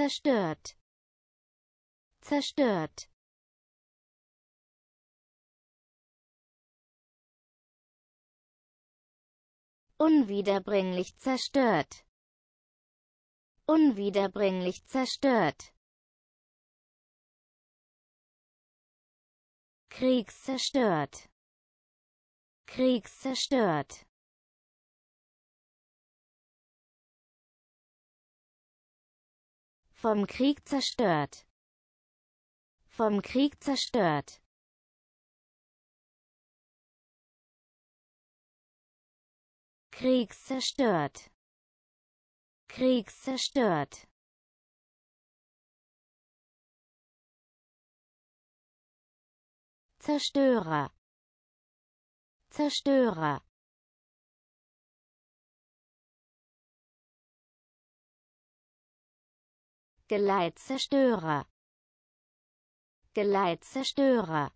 zerstört zerstört unwiederbringlich zerstört unwiederbringlich zerstört Kriegszerstört. Kriegszerstört. Vom Krieg zerstört. Vom Krieg zerstört. zerstört. Kriegszerstört. zerstört. Zerstörer. Zerstörer. Geleitzerstörer Geleitzerstörer